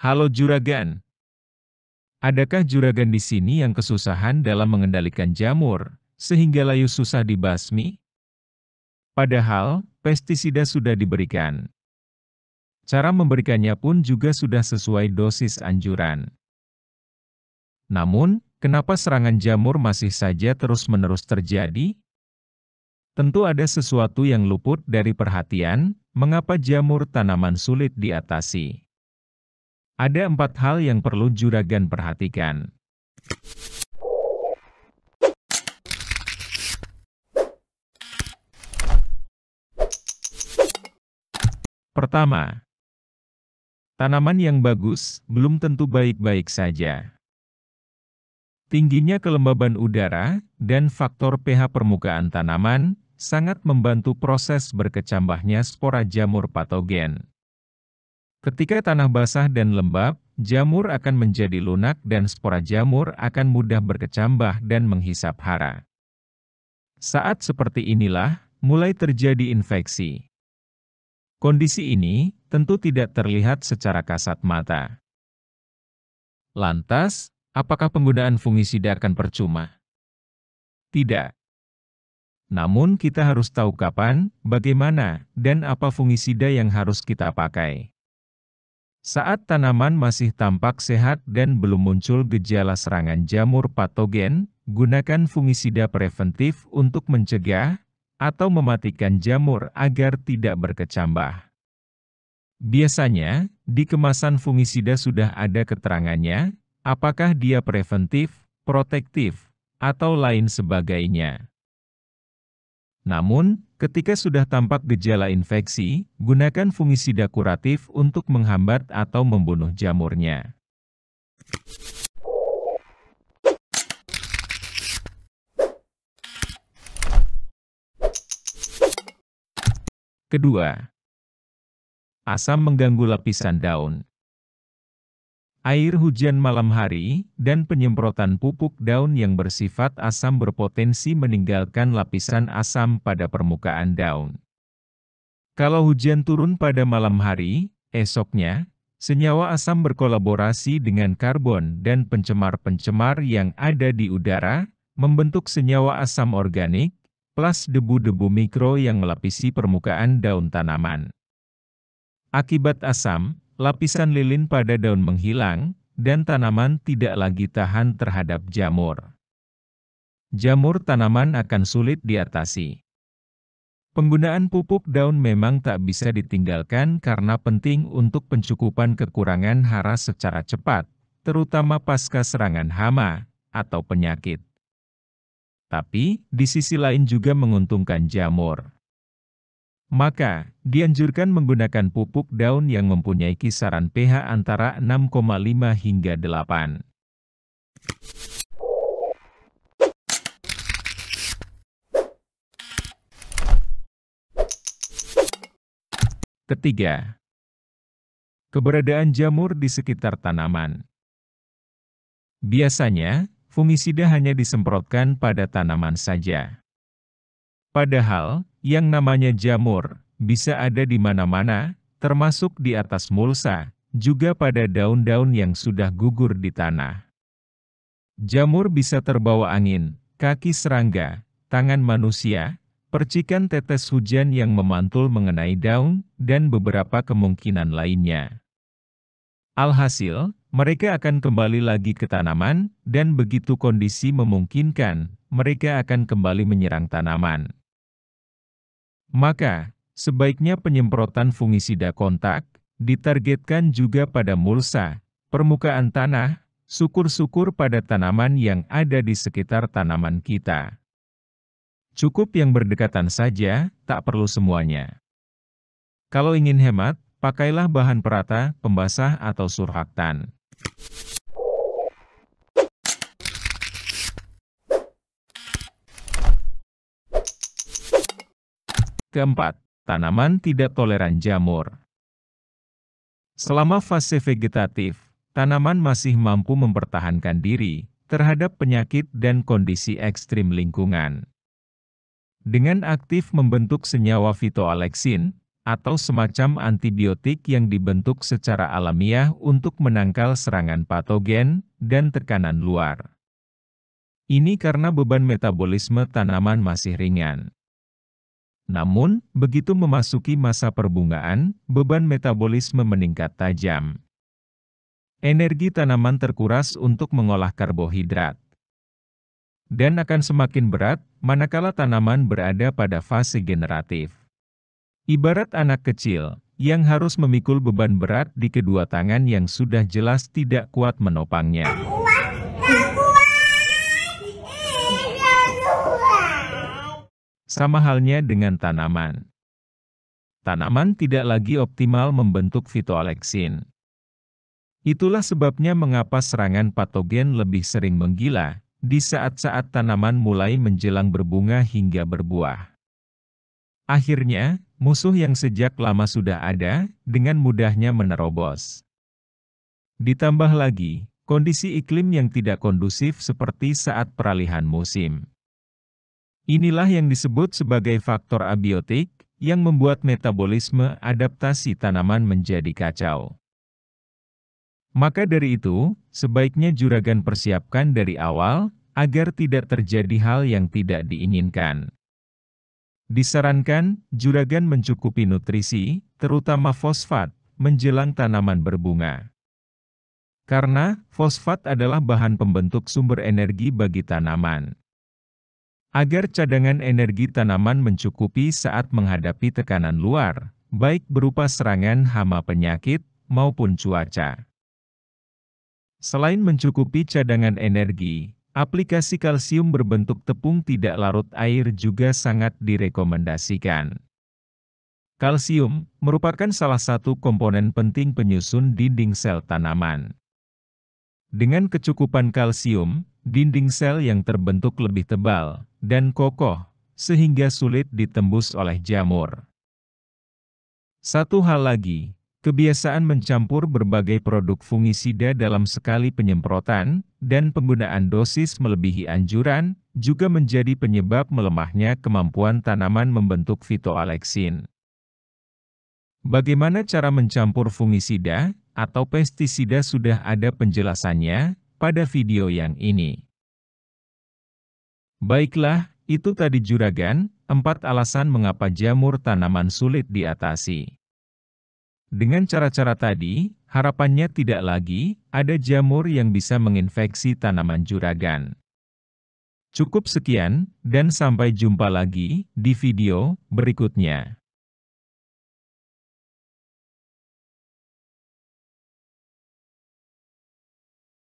Halo juragan. Adakah juragan di sini yang kesusahan dalam mengendalikan jamur, sehingga layu susah dibasmi? Padahal, pestisida sudah diberikan. Cara memberikannya pun juga sudah sesuai dosis anjuran. Namun, kenapa serangan jamur masih saja terus-menerus terjadi? Tentu ada sesuatu yang luput dari perhatian, mengapa jamur tanaman sulit diatasi. Ada empat hal yang perlu juragan perhatikan. Pertama, tanaman yang bagus belum tentu baik-baik saja. Tingginya kelembaban udara dan faktor pH permukaan tanaman sangat membantu proses berkecambahnya spora jamur patogen. Ketika tanah basah dan lembab, jamur akan menjadi lunak dan spora jamur akan mudah berkecambah dan menghisap hara. Saat seperti inilah, mulai terjadi infeksi. Kondisi ini tentu tidak terlihat secara kasat mata. Lantas, apakah penggunaan fungisida akan percuma? Tidak. Namun kita harus tahu kapan, bagaimana, dan apa fungisida yang harus kita pakai. Saat tanaman masih tampak sehat dan belum muncul gejala serangan jamur patogen, gunakan fungisida preventif untuk mencegah atau mematikan jamur agar tidak berkecambah. Biasanya, di kemasan fungisida sudah ada keterangannya, apakah dia preventif, protektif, atau lain sebagainya. Namun, Ketika sudah tampak gejala infeksi, gunakan fungisida kuratif untuk menghambat atau membunuh jamurnya. Kedua, asam mengganggu lapisan daun air hujan malam hari, dan penyemprotan pupuk daun yang bersifat asam berpotensi meninggalkan lapisan asam pada permukaan daun. Kalau hujan turun pada malam hari, esoknya, senyawa asam berkolaborasi dengan karbon dan pencemar-pencemar yang ada di udara, membentuk senyawa asam organik, plus debu-debu mikro yang melapisi permukaan daun tanaman. Akibat asam, lapisan lilin pada daun menghilang, dan tanaman tidak lagi tahan terhadap jamur. Jamur tanaman akan sulit diatasi. Penggunaan pupuk daun memang tak bisa ditinggalkan karena penting untuk pencukupan kekurangan hara secara cepat, terutama pasca serangan hama atau penyakit. Tapi, di sisi lain juga menguntungkan jamur. Maka, dianjurkan menggunakan pupuk daun yang mempunyai kisaran pH antara 6,5 hingga 8. Ketiga, keberadaan jamur di sekitar tanaman. Biasanya, fungisida hanya disemprotkan pada tanaman saja. Padahal, yang namanya jamur, bisa ada di mana-mana, termasuk di atas mulsa, juga pada daun-daun yang sudah gugur di tanah. Jamur bisa terbawa angin, kaki serangga, tangan manusia, percikan tetes hujan yang memantul mengenai daun, dan beberapa kemungkinan lainnya. Alhasil, mereka akan kembali lagi ke tanaman, dan begitu kondisi memungkinkan, mereka akan kembali menyerang tanaman. Maka, sebaiknya penyemprotan fungisida kontak ditargetkan juga pada mulsa, permukaan tanah, syukur-syukur pada tanaman yang ada di sekitar tanaman kita. Cukup yang berdekatan saja, tak perlu semuanya. Kalau ingin hemat, pakailah bahan perata, pembasah atau surhaktan. Keempat, tanaman tidak toleran jamur. Selama fase vegetatif, tanaman masih mampu mempertahankan diri terhadap penyakit dan kondisi ekstrim lingkungan. Dengan aktif membentuk senyawa fitoalexin atau semacam antibiotik yang dibentuk secara alamiah untuk menangkal serangan patogen dan tekanan luar. Ini karena beban metabolisme tanaman masih ringan. Namun, begitu memasuki masa perbungaan, beban metabolisme meningkat tajam. Energi tanaman terkuras untuk mengolah karbohidrat. Dan akan semakin berat, manakala tanaman berada pada fase generatif. Ibarat anak kecil, yang harus memikul beban berat di kedua tangan yang sudah jelas tidak kuat menopangnya. Sama halnya dengan tanaman. Tanaman tidak lagi optimal membentuk fitoalexin. Itulah sebabnya mengapa serangan patogen lebih sering menggila di saat-saat tanaman mulai menjelang berbunga hingga berbuah. Akhirnya, musuh yang sejak lama sudah ada, dengan mudahnya menerobos. Ditambah lagi, kondisi iklim yang tidak kondusif seperti saat peralihan musim. Inilah yang disebut sebagai faktor abiotik, yang membuat metabolisme adaptasi tanaman menjadi kacau. Maka dari itu, sebaiknya juragan persiapkan dari awal, agar tidak terjadi hal yang tidak diinginkan. Disarankan, juragan mencukupi nutrisi, terutama fosfat, menjelang tanaman berbunga. Karena, fosfat adalah bahan pembentuk sumber energi bagi tanaman agar cadangan energi tanaman mencukupi saat menghadapi tekanan luar, baik berupa serangan hama penyakit maupun cuaca. Selain mencukupi cadangan energi, aplikasi kalsium berbentuk tepung tidak larut air juga sangat direkomendasikan. Kalsium merupakan salah satu komponen penting penyusun dinding sel tanaman. Dengan kecukupan kalsium, dinding sel yang terbentuk lebih tebal dan kokoh, sehingga sulit ditembus oleh jamur. Satu hal lagi, kebiasaan mencampur berbagai produk fungisida dalam sekali penyemprotan, dan penggunaan dosis melebihi anjuran, juga menjadi penyebab melemahnya kemampuan tanaman membentuk fitoalexin. Bagaimana cara mencampur fungisida atau pestisida sudah ada penjelasannya, pada video yang ini. Baiklah, itu tadi juragan, empat alasan mengapa jamur tanaman sulit diatasi. Dengan cara-cara tadi, harapannya tidak lagi ada jamur yang bisa menginfeksi tanaman juragan. Cukup sekian, dan sampai jumpa lagi di video berikutnya.